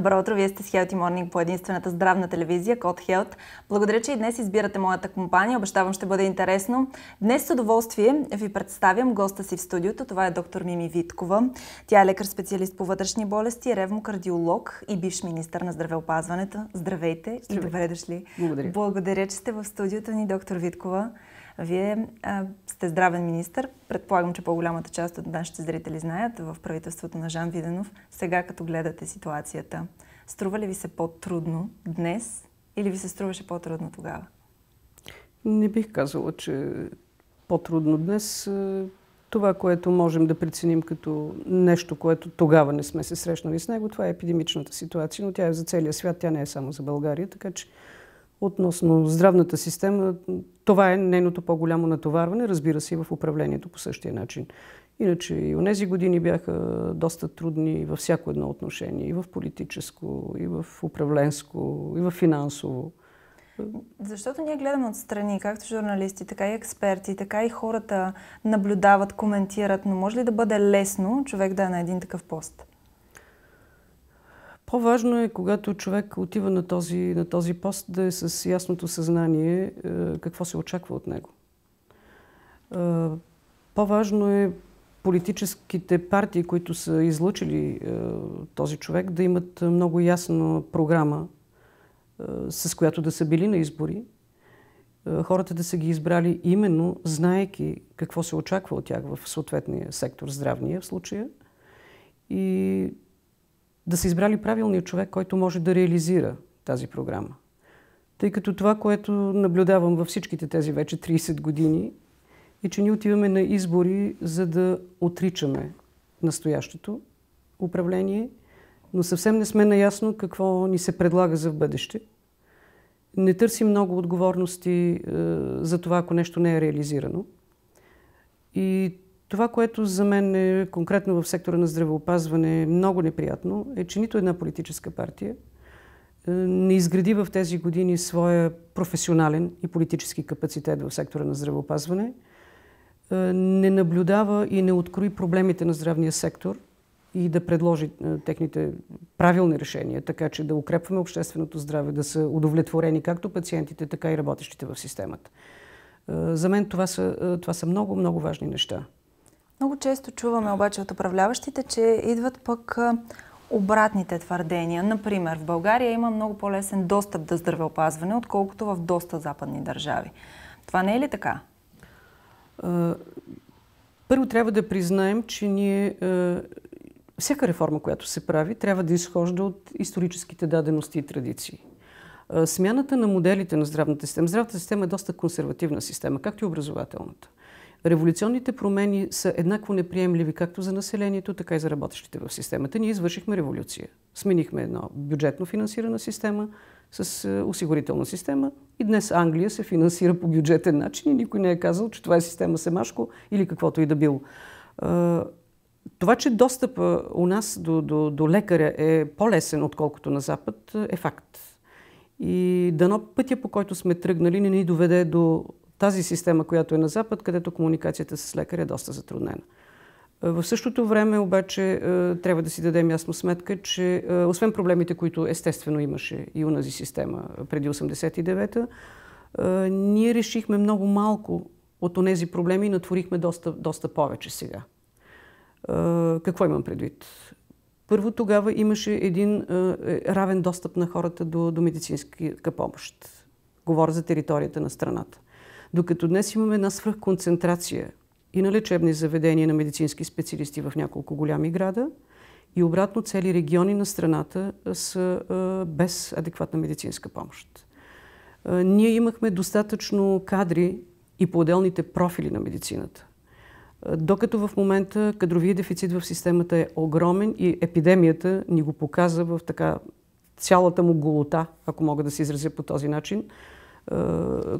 Добро утро, вие сте с Healthy Morning по единствената здравна телевизия, Код Health. Благодаря, че и днес избирате моята компания. Обещавам, ще бъде интересно. Днес с удоволствие ви представям госта си в студиото. Това е доктор Мими Виткова. Тя е лекар-специалист по вътрешни болести, ревмокардиолог и бивш министър на здравеопазването. Здравейте, Здравейте. и добре дошли. Благодаря. Благодаря, че сте в студиото ни, доктор Виткова. Вие а, сте здравен министр. Предполагам, че по-голямата част от нашите зрители знаят в правителството на Жан Виденов. Сега, като гледате ситуацията, струва ли ви се по-трудно днес или ви се струваше по-трудно тогава? Не бих казала, че по-трудно днес. Това, което можем да преценим като нещо, което тогава не сме се срещнали с него, това е епидемичната ситуация, но тя е за целия свят, тя не е само за България, така че относно здравната система, това е нейното по-голямо натоварване, разбира се, и в управлението по същия начин. Иначе и тези години бяха доста трудни във всяко едно отношение, и в политическо, и в управленско, и в финансово. Защото ние гледаме отстрани, както журналисти, така и експерти, така и хората наблюдават, коментират, но може ли да бъде лесно човек да е на един такъв пост? По-важно е, когато човек отива на този, на този пост, да е с ясното съзнание е, какво се очаква от него. Е, по-важно е политическите партии, които са излучили е, този човек, да имат много ясна програма, с която да са били на избори. Хората да са ги избрали именно, знаеки какво се очаква от тях в съответния сектор, здравния в случая. И да са избрали правилния човек, който може да реализира тази програма. Тъй като това, което наблюдавам във всичките тези вече 30 години, е, че ние отиваме на избори, за да отричаме настоящото управление, но съвсем не сме наясно какво ни се предлага за в бъдеще. Не търсим много отговорности е, за това, ако нещо не е реализирано. И това, което за мен е конкретно в сектора на здравеопазване много неприятно, е, че нито една политическа партия е, не изгради в тези години своя професионален и политически капацитет в сектора на здравеопазване, е, не наблюдава и не открои проблемите на здравния сектор и да предложи е, техните правилни решения, така че да укрепваме общественото здраве, да са удовлетворени както пациентите, така и работещите в системата. За мен това са, това са много, много важни неща. Много често чуваме обаче от управляващите, че идват пък обратните твърдения. Например, в България има много по-лесен достъп до здравеопазване, отколкото в доста западни държави. Това не е ли така? Първо трябва да признаем, че ние всяка реформа, която се прави, трябва да изхожда от историческите дадености и традиции. Смяната на моделите на здравната система. Здравната система е доста консервативна система, както и образователната революционните промени са еднакво неприемливи както за населението, така и за работещите в системата. Ние извършихме революция. Сменихме едно бюджетно финансирана система с е, осигурителна система и днес Англия се финансира по бюджетен начин и никой не е казал, че това е система Семашко или каквото и да било. Е, това, че достъпа у нас до, до, до лекаря е по-лесен, отколкото на Запад, е факт. И дано пътя, по който сме тръгнали, не ни доведе до тази система, която е на Запад, където комуникацията с лекаря е доста затруднена. Е, в същото време обаче е, трябва да си дадем ясно сметка, че е, освен проблемите, които естествено имаше и унази система преди 89-та, ние решихме много малко от тези проблеми и натворихме доста, доста повече сега. Какво имам предвид? Първо тогава имаше един равен достъп на хората до, до медицинска помощ. Говоря за територията на страната. Докато днес имаме една свръхконцентрация и на лечебни заведения на медицински специалисти в няколко голями града, и обратно цели региони на страната са без адекватна медицинска помощ. ние имахме достатъчно кадри и по отделните профили на медицината. докато в момента кадровия дефицит в системата е огромен и епидемията ни го показа в така цялата му голота, ако мога да се изразя по този начин, е,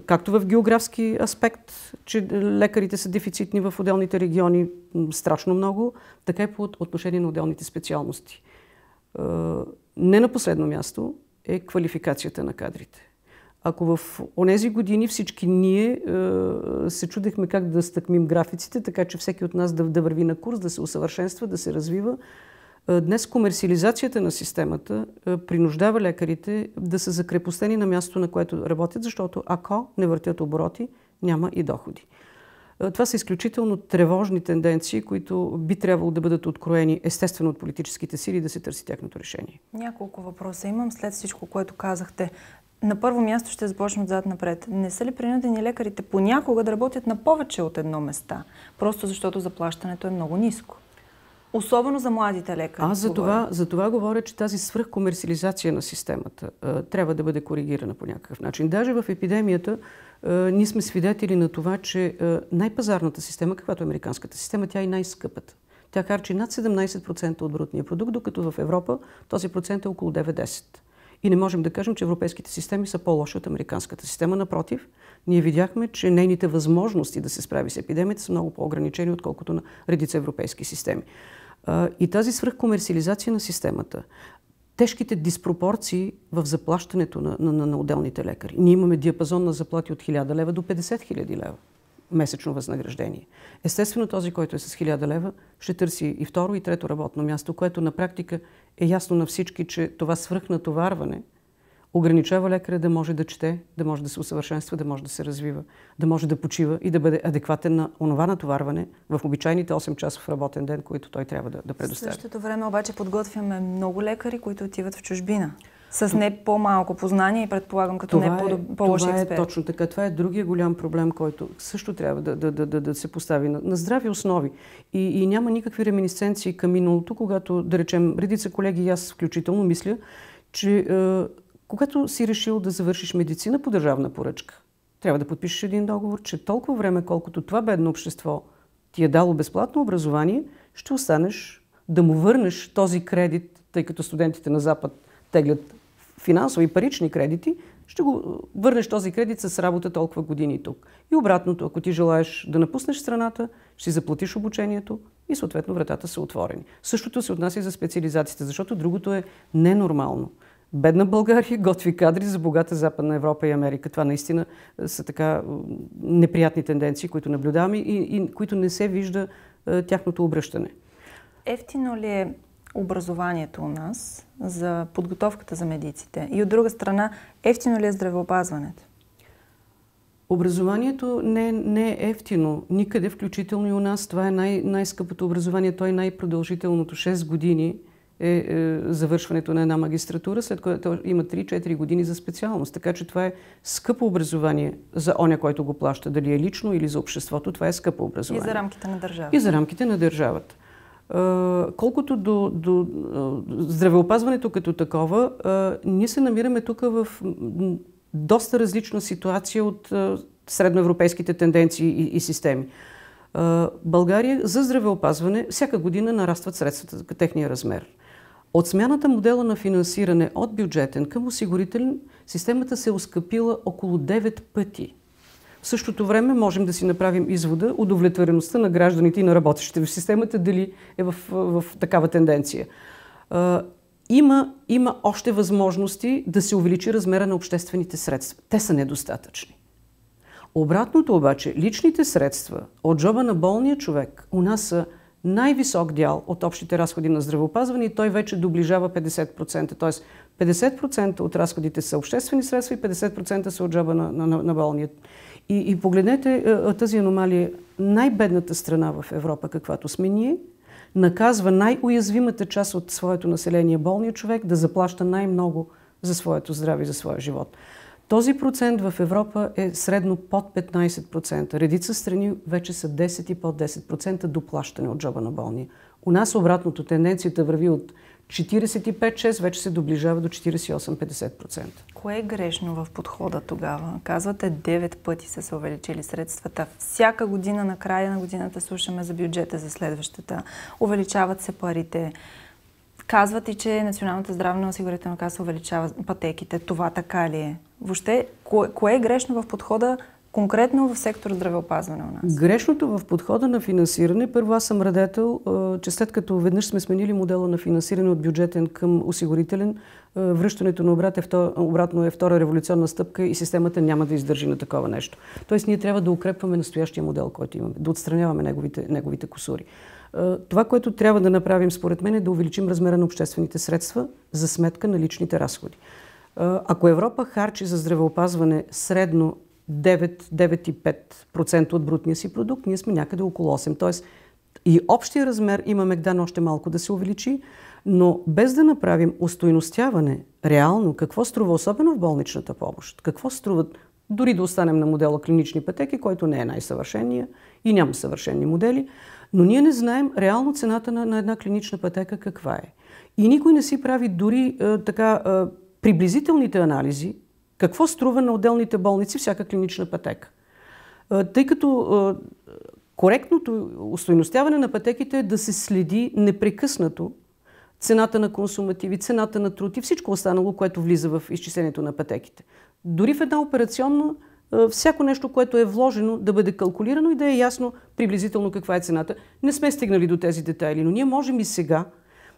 както в географски аспект, че лекарите са дефицитни в отделните региони страшно много, така и по отношение на отделните специалности. Е, не на последно място е квалификацията на кадрите. Ако в онези години всички ние е, се чудехме как да стъкмим графиците, така че всеки от нас да, да върви на курс, да се усъвършенства, да се развива, е, днес комерциализацията на системата е, принуждава лекарите да са закрепостени на мястото, на което работят, защото ако не въртят обороти, няма и доходи. Е, това са изключително тревожни тенденции, които би трябвало да бъдат откроени естествено от политическите сили и да се търси тяхното решение. Няколко въпроса имам след всичко, което казахте. На първо място ще започна отзад напред. Не са ли принудени лекарите понякога да работят на повече от едно места, просто защото заплащането е много ниско? Особено за младите лекари. Аз за това, за това говоря, че тази свръхкомерциализация на системата а, трябва да бъде коригирана по някакъв начин. Даже в епидемията а, ние сме свидетели на това, че най-пазарната система, каквато е американската система, тя е най-скъпата. Тя харчи над 17% от брутния продукт, докато в Европа този процент е около 9-10%. И не можем да кажем, че европейските системи са по-лоши от американската система. Напротив, ние видяхме, че нейните възможности да се справи с епидемията са много по-ограничени, отколкото на редица европейски системи и тази свръхкомерциализация на системата, тежките диспропорции в заплащането на, на, на отделните лекари. Ние имаме диапазон на заплати от 1000 лева до 50 000 лева месечно възнаграждение. Естествено, този, който е с 1000 лева, ще търси и второ, и трето работно място, което на практика е ясно на всички, че това свръхнатоварване – ограничава лекаря да може да чете, да може да се усъвършенства, да може да се развива, да може да почива и да бъде адекватен на онова натоварване в обичайните 8 часов работен ден, които той трябва да, да предостави. В същото време обаче подготвяме много лекари, които отиват в чужбина. С не по-малко познание и предполагам като това не е, по лоши експерт. Това е, е точно така. Това е другия голям проблем, който също трябва да, да, да, да се постави на, на здрави основи. И, и няма никакви реминисценции към миналото, когато, да речем, редица колеги и аз включително мисля, че е, когато си решил да завършиш медицина по държавна поръчка, трябва да подпишеш един договор, че толкова време, колкото това бедно общество ти е дало безплатно образование, ще останеш да му върнеш този кредит, тъй като студентите на Запад теглят финансови парични кредити, ще го е, върнеш този кредит с работа толкова години тук. И обратното, ако ти желаеш да напуснеш страната, ще си заплатиш обучението и съответно вратата са отворени. Същото се отнася и за специализацията, защото другото е ненормално бедна България готви кадри за богата Западна Европа и Америка. Това наистина е, са така неприятни тенденции, които наблюдаваме и, и които не се вижда е, тяхното обръщане. Ефтино ли е образованието у нас за подготовката за медиците? И от друга страна, ефтино ли е здравеопазването? Образованието не, не е ефтино. Никъде, включително и у нас, това е най- най-скъпото образование. той е най-продължителното 6 години – е, е, завършването на една магистратура, след което има 3-4 години за специалност. Така че това е скъпо образование за оня, който го плаща, дали е лично или за обществото. Това е скъпо образование. И за рамките на държавата. И за рамките на държавата. Колкото до, до здравеопазването като такова, ние се намираме тук в доста различна ситуация от средноевропейските тенденции и, и системи. България за здравеопазване всяка година нарастват средствата, за техния размер. От смяната модела на финансиране от бюджетен към осигурителен, системата се е оскъпила около 9 пъти. В същото време можем да си направим извода удовлетвореността на гражданите и на работещите в системата дали е в, в, такава тенденция. има, има още възможности да се увеличи размера на обществените средства. Те са недостатъчни. Обратното обаче, личните средства от джоба на болния човек у нас са най-висок дял от общите разходи на здравеопазване и той вече доближава 50%. Тоест 50% от разходите са обществени средства и 50% са от джоба на, на, на болният. И, и погледнете е, е, тази аномалия. Е най-бедната страна в Европа, каквато сме ние, наказва най-уязвимата част от своето население, болния човек, да заплаща най-много за своето здраве и за своя живот. Този процент в Европа е средно под 15%. Редица страни вече са 10 и под 10% доплащане от джоба на болния. У нас обратното тенденцията върви от 45-6, вече се доближава до 48-50%. Кое е грешно в подхода тогава? Казвате 9 пъти са се увеличили средствата. Всяка година на края на годината слушаме за бюджета за следващата. Увеличават се парите. Казват и, че Националната здравна осигурителна каса увеличава пътеките. Това така ли е? Въобще, кое, кое е грешно в подхода конкретно в сектор здравеопазване у нас? Грешното в подхода на финансиране, първо аз съм радетел, че след като веднъж сме сменили модела на финансиране от бюджетен към осигурителен, връщането на обрат е втор... обратно е втора революционна стъпка и системата няма да издържи на такова нещо. Тоест ние трябва да укрепваме настоящия модел, който имаме, да отстраняваме неговите, неговите косури. Е, това, което трябва да направим според мен е да увеличим размера на обществените средства за сметка на личните разходи. Е, ако Европа харчи за здравеопазване средно 9-9,5% от брутния си продукт, ние сме някъде около 8%. Тоест и общия размер имаме Мегдан още малко да се увеличи, но без да направим устойностяване, реално какво струва, особено в болничната помощ, какво струват, дори да останем на модела клинични пътеки, който не е най-съвършения и няма съвършени модели, но ние не знаем реално цената на, на една клинична пътека каква е. И никой не си прави дори така приблизителните анализи, какво струва на отделните болници всяка клинична пътека. тъй като коректното устойностяване на пътеките е да се следи непрекъснато цената на консумативи, цената на труд и всичко останало, което влиза в изчислението на пътеките. Дори в една операционна е, всяко нещо, което е вложено, да бъде калкулирано и да е ясно приблизително каква е цената. Не сме стигнали до тези детайли, но ние можем и сега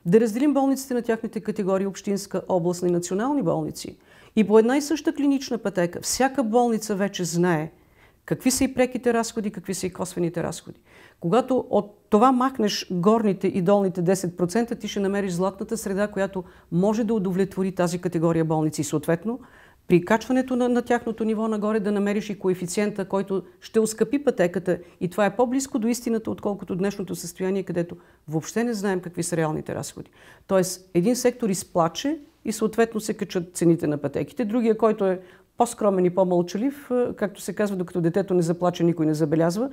да разделим болниците на тяхните категории общинска, областна и национални болници. И по една и съща клинична пътека, всяка болница вече знае какви са и преките разходи, какви са и косвените разходи. Когато от това махнеш горните и долните 10%, ти ще намериш златната среда, която може да удовлетвори тази категория болници. И съответно, при качването на, на тяхното ниво нагоре да намериш и коефициента, който ще ускъпи пътеката. И това е по-близко до истината, отколкото днешното състояние, където въобще не знаем какви са реалните разходи. Тоест, един сектор изплаче и съответно се качат цените на пътеките. Другия, който е по-скромен и по-мълчалив, както се казва, докато детето не заплаче, никой не забелязва.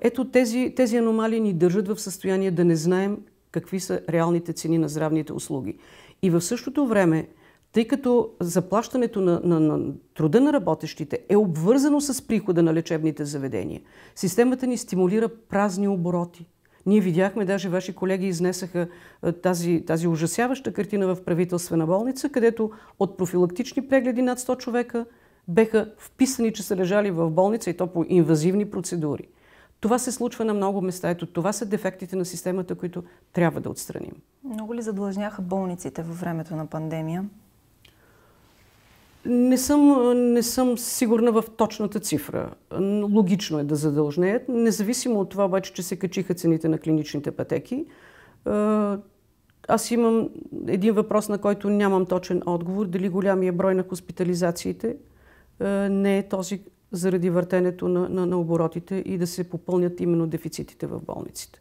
Ето тези, тези аномалии ни държат в състояние да не знаем какви са реалните цени на здравните услуги. И в същото време, тъй като заплащането на, на, на труда на работещите е обвързано с прихода на лечебните заведения. Системата ни стимулира празни обороти. Ние видяхме, даже ваши колеги изнесаха тази, тази ужасяваща картина в правителствена болница, където от профилактични прегледи над 100 човека беха вписани, че са лежали в болница и то по инвазивни процедури. Това се случва на много места. Ето това са дефектите на системата, които трябва да отстраним. Много ли задлъжняха болниците във времето на пандемия? Не съм, не съм сигурна в точната цифра. Логично е да задължнеят. Независимо от това обаче, че се качиха цените на клиничните пътеки, аз имам един въпрос, на който нямам точен отговор. Дали голямия брой на хоспитализациите не е този заради въртенето на, на, на оборотите и да се попълнят именно дефицитите в болниците.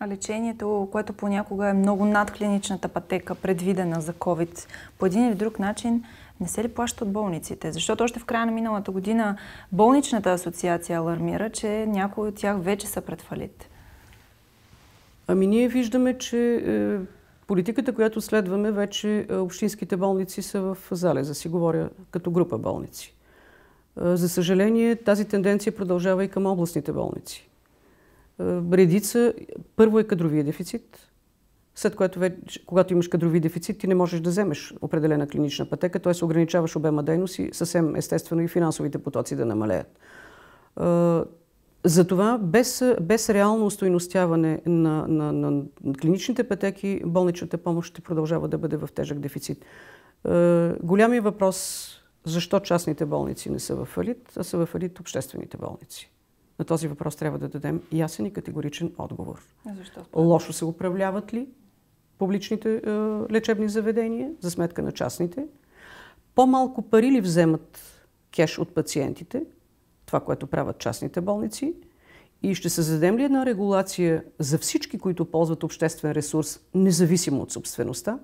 А лечението, което понякога е много над клиничната пътека, предвидена за COVID, по един или друг начин не се ли плаща от болниците? Защото още в края на миналата година болничната асоциация алармира, че някои от тях вече са пред фалит. Ами ние виждаме, че е, политиката, която следваме, вече е, общинските болници са в залеза, си говоря като група болници. Е, за съжаление, тази тенденция продължава и към областните болници. Е, редица. Първо е кадровия дефицит, след което, вече, когато имаш кадрови дефицит, ти не можеш да вземеш определена клинична пътека, т.е. ограничаваш обема дейност и съвсем естествено и финансовите потоци да намалеят. Е, затова без, без реално устойностяване на, на, на клиничните пътеки, болничната помощ ще продължава да бъде в тежък дефицит. Е, голямият въпрос защо частните болници не са в фалит, а са в фалит обществените болници. На този въпрос трябва да дадем ясен и категоричен отговор. Защо? Лошо се управляват ли публичните е, лечебни заведения за сметка на частните? По-малко пари ли вземат кеш от пациентите, това, което правят частните болници? И ще създадем ли една регулация за всички, които ползват обществен ресурс, независимо от собствеността,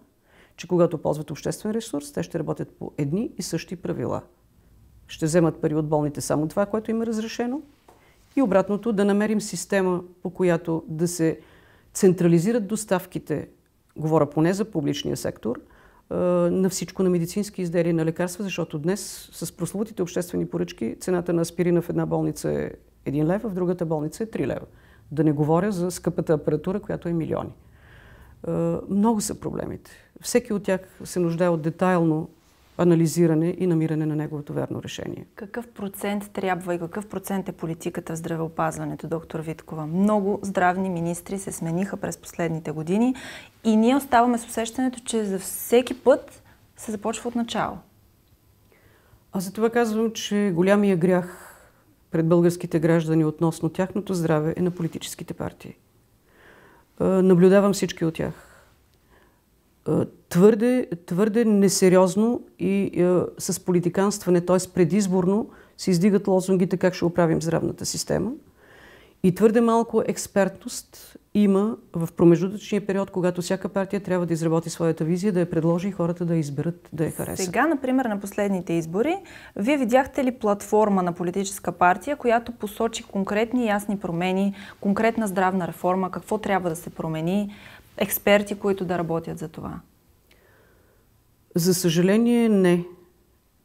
че когато ползват обществен ресурс, те ще работят по едни и същи правила. Ще вземат пари от болните само това, което им е разрешено, и обратното, да намерим система, по която да се централизират доставките, говоря поне за публичния сектор, на всичко на медицински изделия, на лекарства, защото днес с прословутите обществени поръчки цената на аспирина в една болница е 1 лев, в другата болница е 3 лева. Да не говоря за скъпата апаратура, която е милиони. Много са проблемите. Всеки от тях се нуждае от детайлно анализиране и намиране на неговото верно решение. Какъв процент трябва и какъв процент е политиката в здравеопазването, доктор Виткова? Много здравни министри се смениха през последните години и ние оставаме с усещането, че за всеки път се започва от начало. Аз за това казвам, че голямия грях пред българските граждани относно тяхното здраве е на политическите партии. Наблюдавам всички от тях. Е, твърде, твърде несериозно и е, с политиканстване, т.е. предизборно, се издигат лозунгите как ще оправим здравната система. И твърде малко експертност има в промежуточния период, когато всяка партия трябва да изработи своята визия, да я предложи и хората да изберат, да я харесат. Сега, например, на последните избори, вие видяхте ли платформа на политическа партия, която посочи конкретни ясни промени, конкретна здравна реформа, какво трябва да се промени, експерти, които да работят за това? За съжаление, не.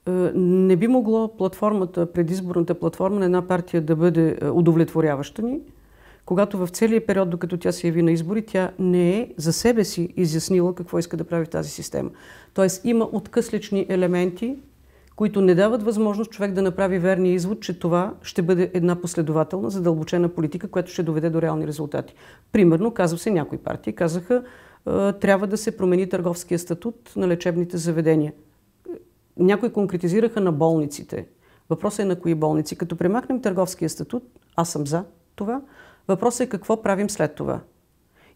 Е, не би могло платформата, предизборната платформа на една партия да бъде е, удовлетворяваща ни, когато в целия период, докато тя се яви на избори, тя не е за себе си изяснила какво иска да прави тази система. Тоест има откъслични елементи, които не дават възможност човек да направи верния извод, че това ще бъде една последователна, задълбочена политика, която ще доведе до реални резултати. Примерно, казва се някои партии, казаха, е, трябва да се промени търговския статут на лечебните заведения. Някои конкретизираха на болниците. Въпросът е на кои болници. Като премахнем търговския статут, аз съм за това, въпросът е какво правим след това.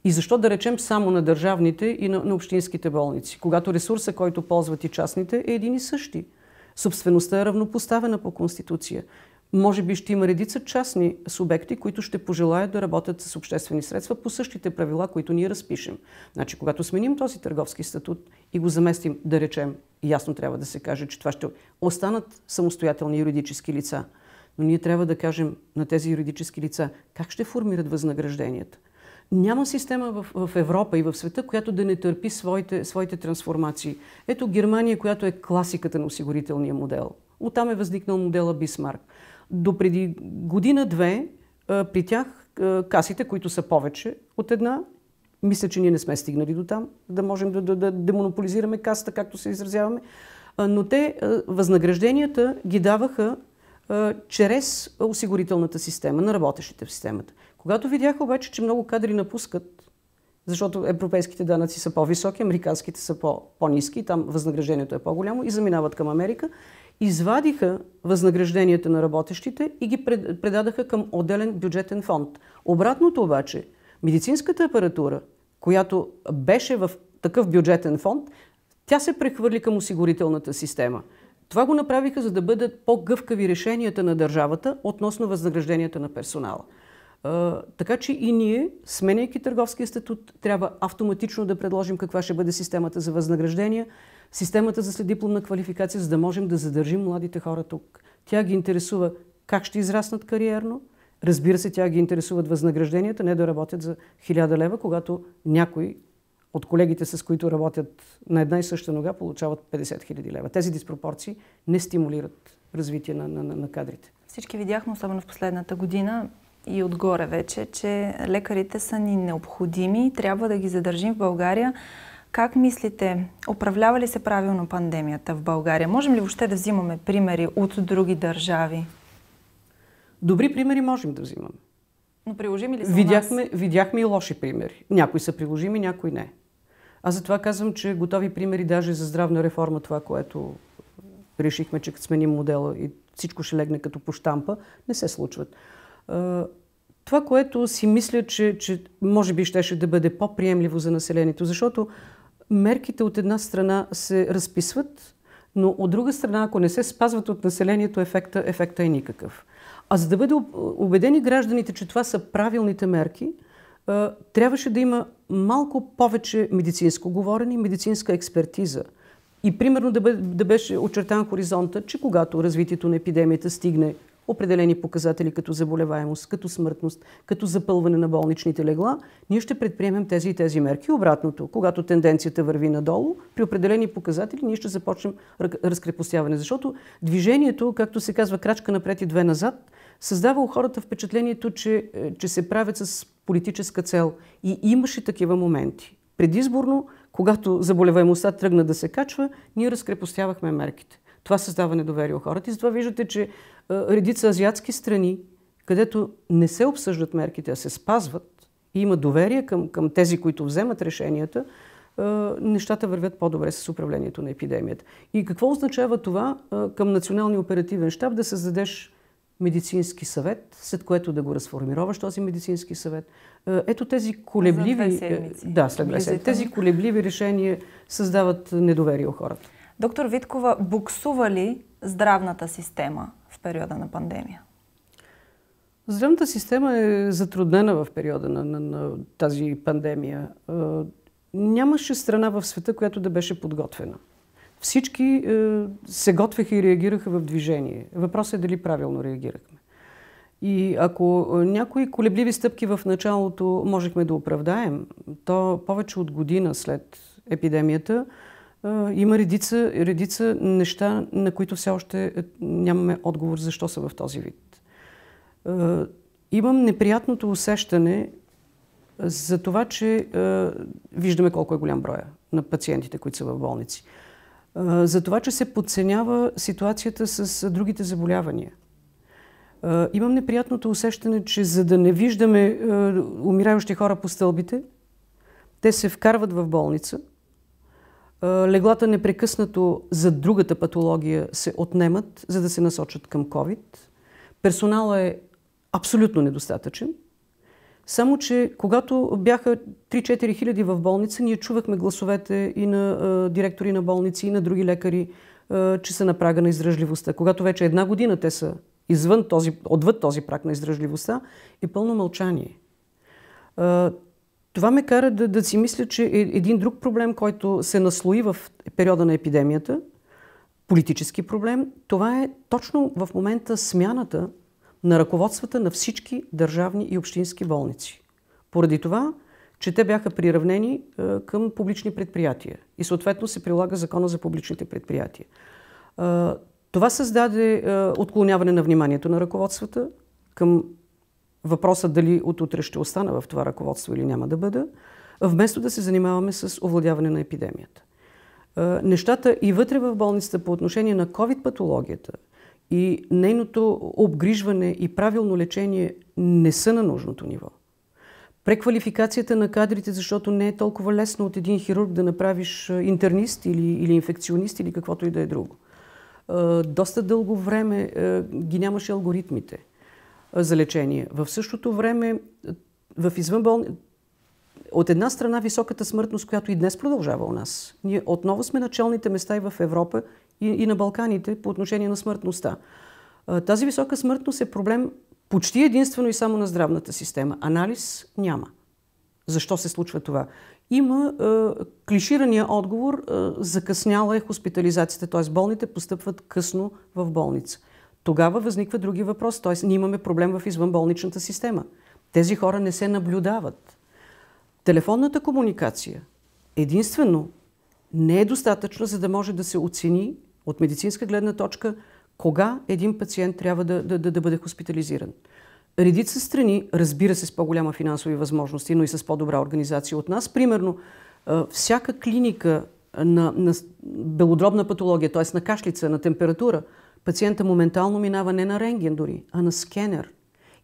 И защо да речем само на държавните и на, на общинските болници, когато ресурса, който ползват и частните, е един и същи. Събствеността е равнопоставена по Конституция. Може би ще има редица частни субекти, които ще пожелаят да работят с обществени средства по същите правила, които ние разпишем. Значи, когато сменим този търговски статут и го заместим, да речем, ясно трябва да се каже, че това ще останат самостоятелни юридически лица. Но ние трябва да кажем на тези юридически лица как ще формират възнагражденията, няма система в, в Европа и в света, която да не търпи своите, своите трансформации. Ето Германия, която е класиката на осигурителния модел. Оттам е възникнал модела Бисмарк. До преди година-две е, при тях е, касите, които са повече от една, мисля, че ние не сме стигнали до там, да можем да, да, да демонополизираме касата, както се изразяваме, е, но те възнагражденията ги даваха чрез осигурителната система на работещите в системата. Когато видяха обаче, че много кадри напускат, защото европейските данъци са по-високи, американските са по-низки, там възнаграждението е по-голямо и заминават към Америка, извадиха възнагражденията на работещите и ги предадаха към отделен бюджетен фонд. Обратното обаче, медицинската апаратура, която беше в такъв бюджетен фонд, тя се прехвърли към осигурителната система. Това го направиха, за да бъдат по-гъвкави решенията на държавата относно възнагражденията на персонала така че и ние, сменяйки търговския статут, трябва автоматично да предложим каква ще бъде системата за възнаграждения, системата за следипломна квалификация, за да можем да задържим младите хора тук. Тя ги интересува как ще израснат кариерно, разбира се, тя ги интересуват възнагражденията, не да работят за 1000 лева, когато някой от колегите, с които работят на една и съща нога, получават 50 000 лева. Тези диспропорции не стимулират развитие на, на, на кадрите. Всички видяхме, особено в последната година, и отгоре вече, че лекарите са ни необходими и трябва да ги задържим в България. Как мислите, управлява ли се правилно пандемията в България? Можем ли въобще да взимаме примери от други държави? Добри примери можем да взимаме. Но приложими ли са видяхме, нас? Видяхме и лоши примери. Някои са приложими, някои не. Аз затова казвам, че готови примери даже за здравна реформа, това, което решихме, че като сменим модела и всичко ще легне като по штампа, не се случват това, което си мисля, че, че може би щеше да бъде по-приемливо за населението, защото мерките от една страна се разписват, но от друга страна, ако не се спазват от населението, ефекта, ефекта е никакъв. А за да бъде убедени гражданите, че това са правилните мерки, трябваше да има малко повече медицинско говорене и медицинска експертиза. И примерно да, беше очертан хоризонта, че когато развитието на епидемията стигне определени показатели като заболеваемост, като смъртност, като запълване на болничните легла, ние ще предприемем тези и тези мерки. Обратното, когато тенденцията върви надолу, при определени показатели ние ще започнем разкрепостяване. Защото движението, както се казва, крачка напред и две назад, създава у хората впечатлението, че, е, че се правят с политическа цел. И имаше такива моменти. Предизборно, когато заболеваемостта тръгна да се качва, ние разкрепостявахме мерките. Това създава недоверие у хората. И затова виждате, че е, редица азиатски страни, където не се обсъждат мерките, а се спазват и има доверие към, към тези, които вземат решенията, е, нещата вървят по-добре с управлението на епидемията. И какво означава това е, към Националния оперативен щаб да създадеш медицински съвет, след което да го разформироваш този медицински съвет. Ето тези колебливи... да, след две седмици. Тези колебливи решения създават недоверие у хората. Доктор Виткова, буксува ли здравната система? периода на пандемия? Здравната система е затруднена в периода на, на, на тази пандемия. Е, нямаше страна в света, която да беше подготвена. Всички е, се готвеха и реагираха в движение. Въпросът е дали правилно реагирахме. И ако е, някои колебливи стъпки в началото можехме да оправдаем, то повече от година след епидемията има редица, редица неща, на които все още е, нямаме отговор защо са в този вид. Имам неприятното усещане за това, че виждаме колко е голям броя на пациентите, които са в болници. За това, че се подценява ситуацията с другите заболявания. Имам неприятното усещане, че за да не виждаме умиращи хора по стълбите, те се вкарват в болница – Леглата непрекъснато за другата патология се отнемат, за да се насочат към COVID. Персонала е абсолютно недостатъчен. Само, че когато бяха 3-4 хиляди в болница, ние чувахме гласовете и на а, директори на болници, и на други лекари, а, че са на прага на издръжливостта. Когато вече една година те са извън този, отвъд този праг на издръжливостта, е пълно мълчание. А, това ме кара да, да си мисля, че е един друг проблем, който се наслои в периода на епидемията, политически проблем, това е точно в момента смяната на ръководствата на всички държавни и общински болници. Поради това, че те бяха приравнени е, към публични предприятия и съответно се прилага закона за публичните предприятия. Е, това създаде отклоняване на вниманието на ръководствата към въпросът дали от утре ще остана в това ръководство или няма да бъда, вместо да се занимаваме с овладяване на епидемията. Нещата и вътре в болницата по отношение на COVID-патологията и нейното обгрижване и правилно лечение не са на нужното ниво. Преквалификацията на кадрите, защото не е толкова лесно от един хирург да направиш интернист или, или инфекционист или каквото и да е друго. Доста дълго време ги нямаше алгоритмите – за лечение. В същото време, е, в извънболни... От една страна високата смъртност, която и днес продължава у нас. Ние отново сме началните места и в Европа, и, и на Балканите по отношение на смъртността. Е, тази висока смъртност е проблем почти единствено и само на здравната система. Анализ няма. Защо се случва това? Има е, клиширания отговор, е, закъсняла е хоспитализацията, т.е. болните постъпват късно в болница тогава възниква други въпрос. Т.е. ние имаме проблем в извънболничната система. Тези хора не се наблюдават. Телефонната комуникация единствено не е достатъчна, за да може да се оцени от медицинска гледна точка кога един пациент трябва да, да, да, да бъде хоспитализиран. Редица страни, разбира се, с по-голяма финансови възможности, но и с по-добра организация от нас, примерно, всяка клиника на, на белодробна патология, т.е. на кашлица, на температура – Пациента моментално минава не на рентген дори, а на скенер.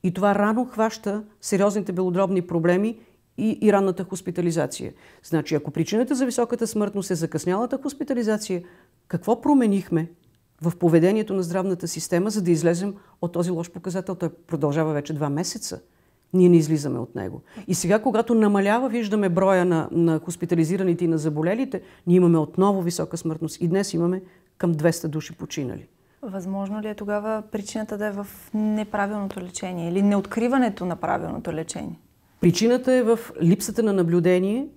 И това рано хваща сериозните белодробни проблеми и, и ранната хоспитализация. Значи, ако причината за високата смъртност е закъснялата хоспитализация, какво променихме в поведението на здравната система, за да излезем от този лош показател? Той продължава вече два месеца. Ние не излизаме от него. И сега, когато намалява, виждаме броя на, на хоспитализираните и на заболелите, ние имаме отново висока смъртност. И днес имаме към 200 души починали. Възможно ли е тогава причината да е в неправилното лечение или неоткриването на правилното лечение? Причината е в липсата на наблюдение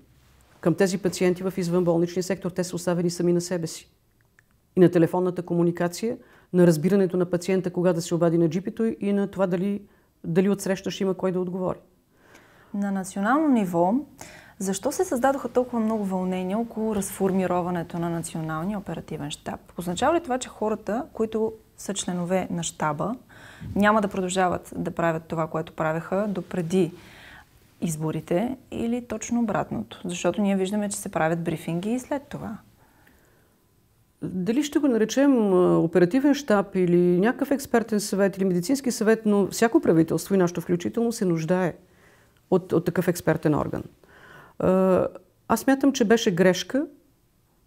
към тези пациенти в извънболничния сектор. Те са оставени сами на себе си. И на телефонната комуникация, на разбирането на пациента кога да се обади на джипито и на това дали, дали отсреща ще има кой да отговори. На национално ниво защо се създадоха толкова много вълнения около разформироването на Националния оперативен щаб? Означава ли това, че хората, които са членове на щаба, няма да продължават да правят това, което правеха допреди изборите или точно обратното? Защото ние виждаме, че се правят брифинги и след това. Дали ще го наречем оперативен щаб или някакъв експертен съвет или медицински съвет, но всяко правителство и нашето включително се нуждае от, от такъв експертен орган. Аз мятам, че беше грешка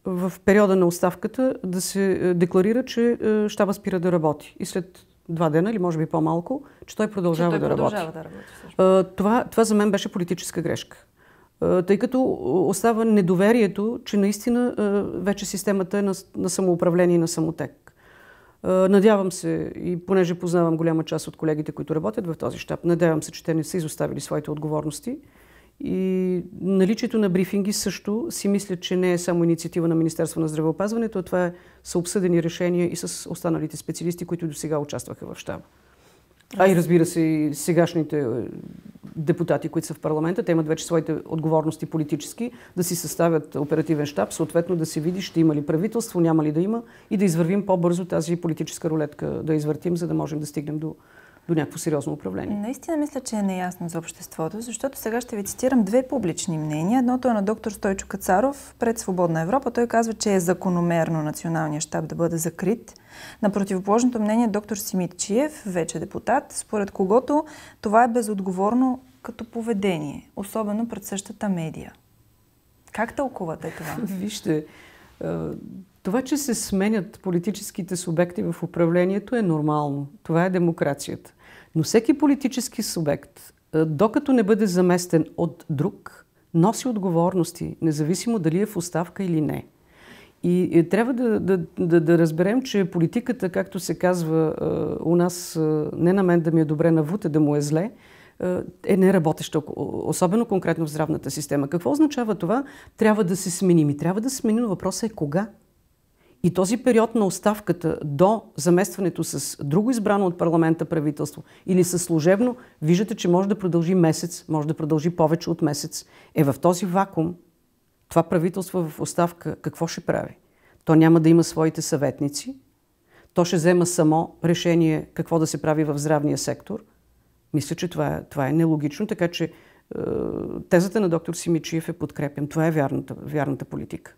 в периода на оставката да се е, декларира, че е, щаба спира да работи. И след два дена или може би по-малко, че той продължава, че той да, продължава работи. да работи. Това, това за мен беше политическа грешка. Тъй като остава недоверието, че наистина вече системата е на самоуправление и на самотек. Надявам се, и понеже познавам голяма част от колегите, които работят в този щаб, надявам се, че те не са изоставили своите отговорности. И наличието на брифинги също си мисля, че не е само инициатива на Министерство на здравеопазването, а това е, са обсъдени решения и с останалите специалисти, които до сега участваха в щаба. А и разбира се, и сегашните е, депутати, които са в парламента, те имат вече своите отговорности политически, да си съставят оперативен щаб, съответно да се види ще има ли правителство, няма ли да има и да извървим по-бързо тази политическа рулетка, да извъртим, за да можем да стигнем до до някакво сериозно управление. Наистина мисля, че е неясно за обществото, защото сега ще ви цитирам две публични мнения. Едното е на доктор Стойчо Кацаров пред Свободна Европа. Той казва, че е закономерно националния щаб да бъде закрит. На противоположното мнение доктор Симит Чиев, вече депутат, според когото това е безотговорно като поведение, особено пред същата медия. Как тълкувате това? Вижте, това, че се сменят политическите субекти в управлението е нормално. Това е демокрацията. Но всеки политически субект, е, докато не бъде заместен от друг, носи отговорности, независимо дали е в оставка или не. И е, трябва да, да, да, да разберем, че политиката, както се казва е, у нас, не на мен да ми е добре, на Вуте да му е зле, е неработеща, особено конкретно в здравната система. Какво означава това? Трябва да се сменим. И трябва да се сменим, но въпросът е кога. И този период на оставката до заместването с друго избрано от парламента правителство или с служебно, виждате, че може да продължи месец, може да продължи повече от месец. Е в този вакуум това правителство в оставка какво ще прави? То няма да има своите съветници, то ще взема само решение какво да се прави в здравния сектор. Мисля, че това, е, това е нелогично, така че е, тезата на доктор Симичиев е подкрепен. Това е вярната, вярната политика.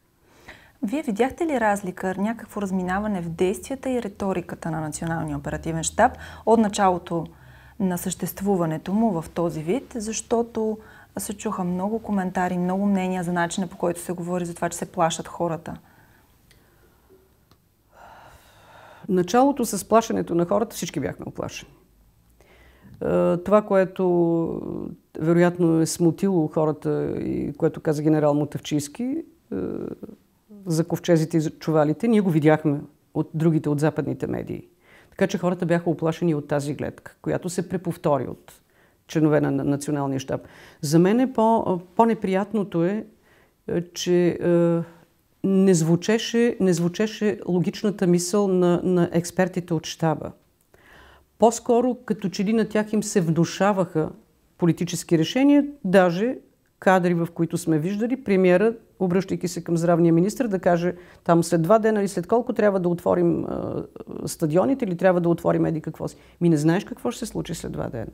Вие видяхте ли разлика, някакво разминаване в действията и риториката на Националния оперативен щаб от началото на съществуването му в този вид, защото се чуха много коментари, много мнения за начина по който се говори за това, че се плашат хората. Началото с плашането на хората всички бяхме оплашени. Е, това, което вероятно е смутило хората и което каза генерал Мутавчийски, е, за ковчезите и за чувалите, ние го видяхме от другите, от западните медии. Така че хората бяха оплашени от тази гледка, която се преповтори от членове на Националния щаб. За мен е по, по-неприятното е, е, че е, не, звучеше, не звучеше логичната мисъл на, на експертите от щаба. По-скоро, като че ли на тях им се внушаваха политически решения, даже кадри, в които сме виждали премиера, обръщайки се към здравния министр, да каже там след два дена или след колко трябва да отворим а, стадионите или трябва да отворим еди какво си. Ми не знаеш какво ще се случи след два дена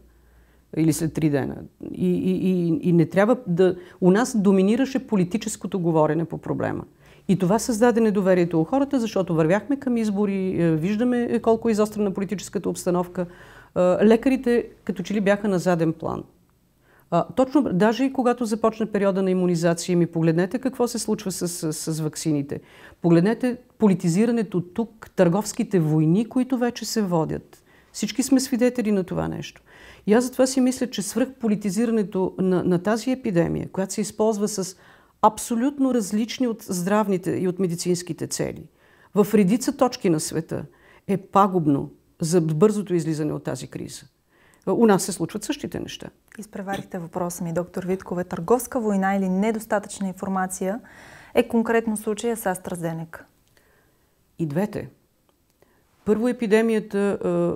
или след три дена. И, и, и, и не трябва да... У нас доминираше политическото говорене по проблема. И това създаде недоверието у хората, защото вървяхме към избори, е, виждаме колко е изострена политическата обстановка. Е, лекарите като че ли бяха на заден план. А, точно, даже и когато започне периода на иммунизация, ми погледнете какво се случва с, с, с ваксините. Погледнете политизирането тук, търговските войни, които вече се водят. Всички сме свидетели на това нещо. И аз затова си мисля, че свръхполитизирането на, на тази епидемия, която се използва с абсолютно различни от здравните и от медицинските цели, в редица точки на света, е пагубно за бързото излизане от тази криза у нас се случват същите неща. Изпреварихте въпроса ми, доктор Виткове. Търговска война или недостатъчна информация е конкретно случая с Астразенек. И двете. Първо епидемията, е,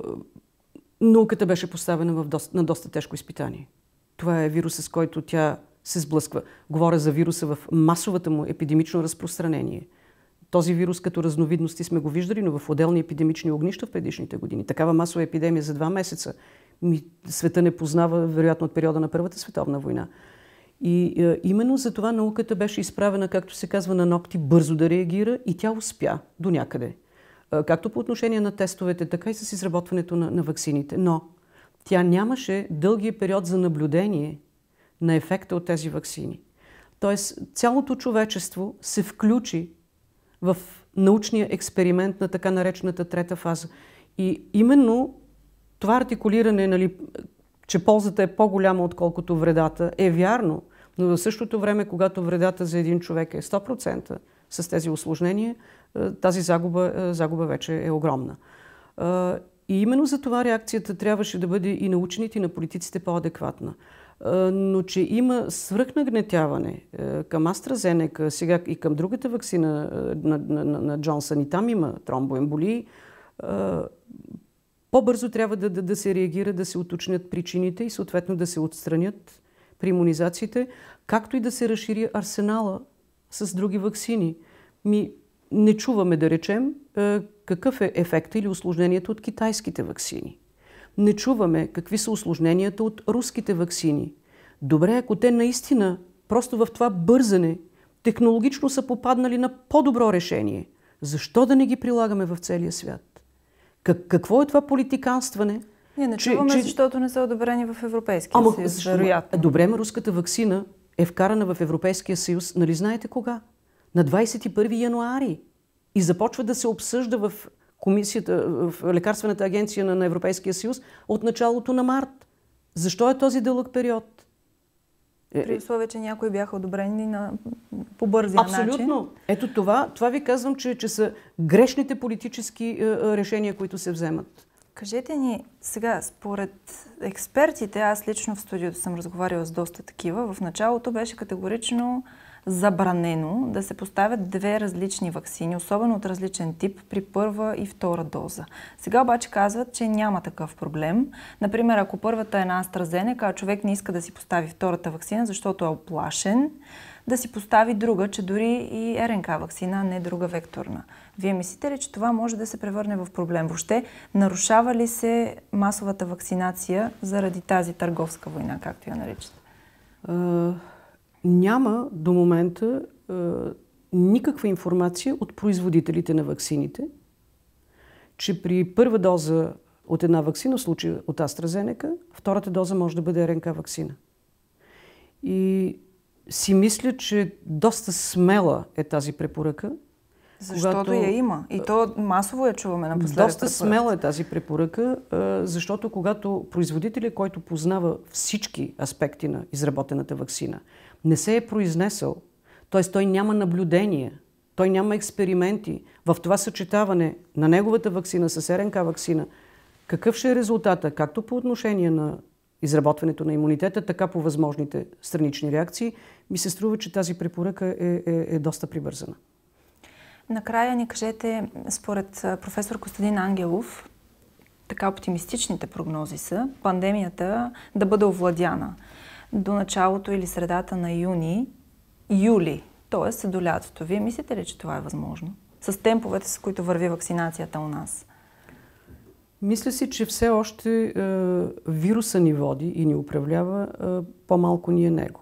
науката беше поставена в доста, на доста тежко изпитание. Това е вируса, с който тя се сблъсква. Говоря за вируса в масовата му епидемично разпространение. Този вирус като разновидности сме го виждали, но в отделни епидемични огнища в предишните години. Такава масова епидемия за два месеца ми, света не познава, вероятно от периода на Първата световна война. И е, именно за това науката беше изправена, както се казва, на ногти, бързо да реагира и тя успя до някъде. Е, както по отношение на тестовете, така и с изработването на, на ваксините. Но тя нямаше дългия период за наблюдение на ефекта от тези ваксини. Тоест, цялото човечество се включи в научния експеримент на така наречената трета фаза. И именно това артикулиране, нали, че ползата е по-голяма, отколкото вредата, е вярно. Но в същото време, когато вредата за един човек е 100% с тези осложнения, е, тази загуба, е, загуба вече е огромна. Е, и именно за това реакцията трябваше да бъде и на учените, и на политиците по-адекватна. Но че има свръхнагнетяване към AstraZeneca, сега и към другата вакцина на, на, на, на Джонсън, и там има тромбоемболии, по-бързо трябва да, да, да се реагира, да се уточнят причините и съответно да се отстранят при иммунизациите, както и да се разшири арсенала с други вакцини. Ми не чуваме, да речем, е, какъв е ефекта или осложнението от китайските вакцини. Не чуваме какви са осложненията от руските вакцини. Добре, ако те наистина просто в това бързане технологично са попаднали на по-добро решение, защо да не ги прилагаме в целия свят? Как, какво е това политиканстване? Ние не че, чуваме, че... защото не са одобрени в Европейския Ама, съюз, защо? вероятно. Добре, ма руската вакцина е вкарана в Европейския съюз, нали знаете кога? На 21 януари. И започва да се обсъжда в комисията, в Лекарствената агенция на, на Европейския съюз от началото на март. Защо е този дълъг период? Е, При е. условие, че някои бяха одобрени на по Абсолютно. начин. Абсолютно. Ето това, това ви казвам, че, че са грешните политически е, е, решения, които се вземат. Кажете ни сега, според експертите, аз лично в студиото съм разговаряла с доста такива, в началото беше категорично забранено да се поставят две различни вакцини, особено от различен тип, при първа и втора доза. Сега обаче казват, че няма такъв проблем. Например, ако първата е на AstraZeneca, а човек не иска да си постави втората вакцина, защото е оплашен, да си постави друга, че дори и РНК вакцина, а не е друга векторна. Вие мислите ли, че това може да се превърне в проблем? Въобще, нарушава ли се масовата вакцинация заради тази търговска война, както я наричате? Е, няма до момента е, никаква информация от производителите на ваксините, че при първа доза от една вакцина, в случая от AstraZeneca, втората доза може да бъде РНК вакцина. И си мисля, че доста смела е тази препоръка. Защото когато... я има. И то масово я чуваме напоследък. Доста препоръка. смела е тази препоръка, е, защото когато производителя, който познава всички аспекти на изработената вакцина, не се е произнесъл. Т.е. той няма наблюдение, той няма експерименти. В това съчетаване на неговата вакцина с РНК вакцина, какъв ще е резултата, както по отношение на изработването на имунитета, така по възможните странични реакции, ми се струва, че тази препоръка е, е, е доста прибързана. Накрая ни кажете, според професор Костадин Ангелов, така оптимистичните прогнози са пандемията да бъде овладяна до началото или средата на юни, юли, т.е. до лятото. Вие мислите ли, че това е възможно? С темповете, с които върви вакцинацията у нас? Мисля си, че все още е, вируса ни води и ни управлява, е, по-малко ни е него.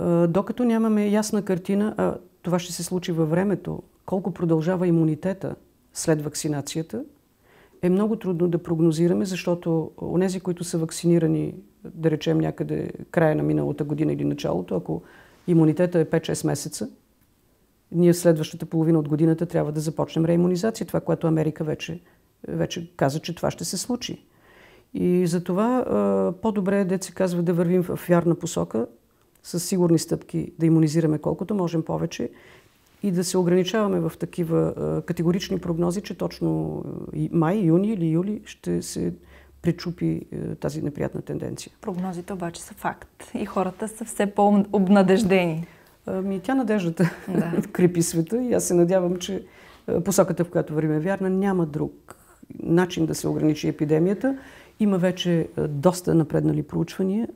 Е, докато нямаме ясна картина, а това ще се случи във времето, колко продължава имунитета след вакцинацията, е много трудно да прогнозираме, защото онези, които са вакцинирани да речем някъде края на миналата година или началото, ако имунитета е 5-6 месеца, ние в следващата половина от годината трябва да започнем реимунизация. Това, което Америка вече, вече каза, че това ще се случи. И затова по-добре е, дет се казва, да вървим в вярна посока, с сигурни стъпки да иммунизираме колкото можем повече и да се ограничаваме в такива категорични прогнози, че точно май, юни или юли ще се пречупи е, тази неприятна тенденция. Прогнозите обаче са факт и хората са все по-обнадеждени. Ами тя надеждата да. крепи света и аз се надявам, че е, посоката, в която време е вярна, няма друг начин да се ограничи епидемията. Има вече е, доста напреднали проучвания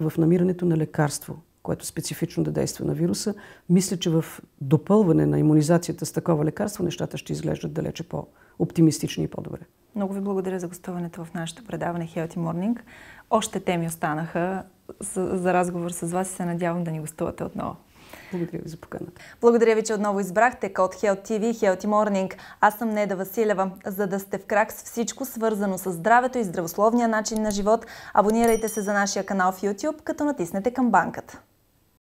в намирането на лекарство, което специфично да действа на вируса. Мисля, че в допълване на иммунизацията с такова лекарство нещата ще изглеждат далече по-оптимистични и по-добре. Много ви благодаря за гостуването в нашето предаване Healthy Morning. Още теми останаха за, разговор с вас и се надявам да ни гостувате отново. Благодаря ви за поканата. Благодаря ви, че отново избрахте Код Health TV и Healthy Morning. Аз съм Неда Василева. За да сте в крак с всичко свързано с здравето и здравословния начин на живот, абонирайте се за нашия канал в YouTube, като натиснете камбанката.